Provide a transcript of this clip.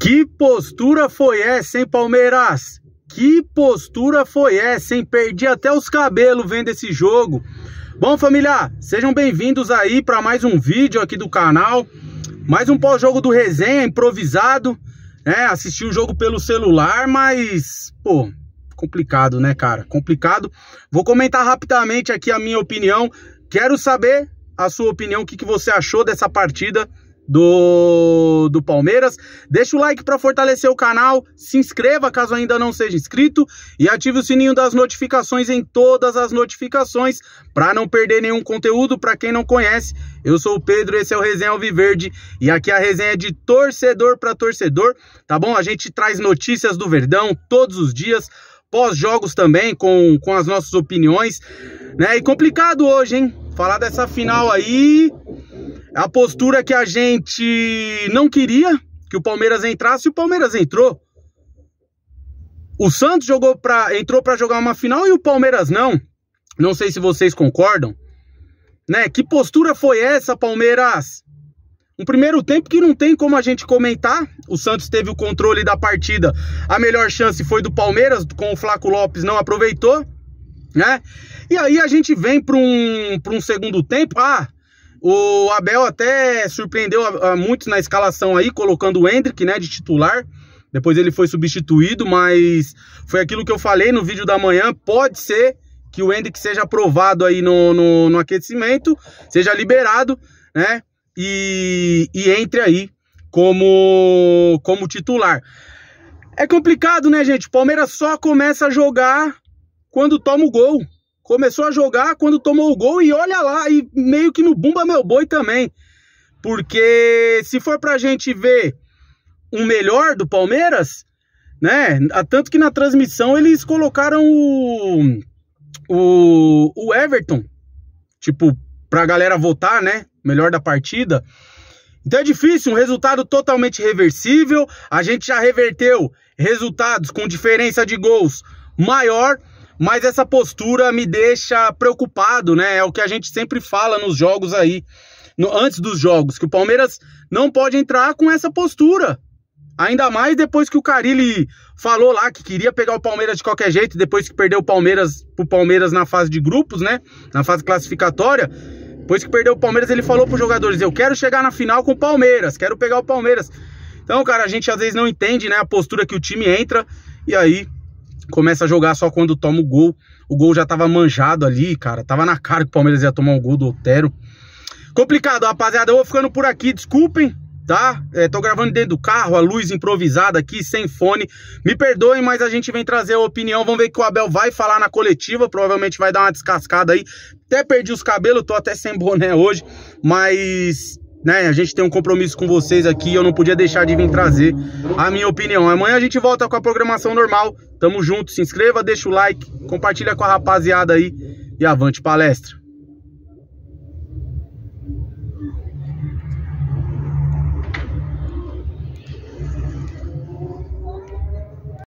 Que postura foi essa, hein, Palmeiras? Que postura foi essa, hein? Perdi até os cabelos vendo esse jogo. Bom, família, sejam bem-vindos aí para mais um vídeo aqui do canal. Mais um pós-jogo do Resenha, improvisado. Né? Assisti o jogo pelo celular, mas, pô, complicado, né, cara? Complicado. Vou comentar rapidamente aqui a minha opinião. Quero saber a sua opinião, o que, que você achou dessa partida do, do Palmeiras. Deixa o like para fortalecer o canal, se inscreva caso ainda não seja inscrito e ative o sininho das notificações em todas as notificações para não perder nenhum conteúdo. Para quem não conhece, eu sou o Pedro, esse é o Resenha Alviverde e aqui a resenha é de torcedor para torcedor, tá bom? A gente traz notícias do Verdão todos os dias pós-jogos também, com, com as nossas opiniões. Né? E complicado hoje, hein? Falar dessa final aí a postura que a gente não queria que o Palmeiras entrasse, o Palmeiras entrou. O Santos jogou pra, entrou para jogar uma final e o Palmeiras não. Não sei se vocês concordam. Né? Que postura foi essa, Palmeiras? Um primeiro tempo que não tem como a gente comentar. O Santos teve o controle da partida. A melhor chance foi do Palmeiras, com o Flaco Lopes não aproveitou, né? E aí a gente vem para um, pra um segundo tempo. Ah, o Abel até surpreendeu a, muitos na escalação aí, colocando o Hendrick, né, de titular. Depois ele foi substituído, mas foi aquilo que eu falei no vídeo da manhã. Pode ser que o Hendrick seja aprovado aí no, no, no aquecimento, seja liberado, né? E, e entre aí como, como titular. É complicado, né, gente? Palmeiras só começa a jogar quando toma o gol. Começou a jogar quando tomou o gol e olha lá, e meio que no bumba meu boi também. Porque se for pra gente ver um melhor do Palmeiras, né? Tanto que na transmissão eles colocaram o, o, o Everton, tipo, pra galera votar, né? Melhor da partida. Então é difícil, um resultado totalmente reversível. A gente já reverteu resultados com diferença de gols maior mas essa postura me deixa preocupado, né? É o que a gente sempre fala nos jogos aí, no, antes dos jogos, que o Palmeiras não pode entrar com essa postura. Ainda mais depois que o Carilli falou lá que queria pegar o Palmeiras de qualquer jeito, depois que perdeu o Palmeiras pro Palmeiras na fase de grupos, né? Na fase classificatória. Depois que perdeu o Palmeiras, ele falou pros jogadores: "Eu quero chegar na final com o Palmeiras, quero pegar o Palmeiras". Então, cara, a gente às vezes não entende, né, a postura que o time entra e aí começa a jogar só quando toma o gol. O gol já tava manjado ali, cara. Tava na cara que o Palmeiras ia tomar o gol do Otero. Complicado, rapaziada. Eu vou ficando por aqui, desculpem, tá? É, tô gravando dentro do carro, a luz improvisada aqui, sem fone. Me perdoem, mas a gente vem trazer a opinião. Vamos ver o que o Abel vai falar na coletiva. Provavelmente vai dar uma descascada aí. Até perdi os cabelos, tô até sem boné hoje, mas né? A gente tem um compromisso com vocês aqui, eu não podia deixar de vir trazer a minha opinião. Amanhã a gente volta com a programação normal. Tamo junto, se inscreva, deixa o like, compartilha com a rapaziada aí e avante palestra.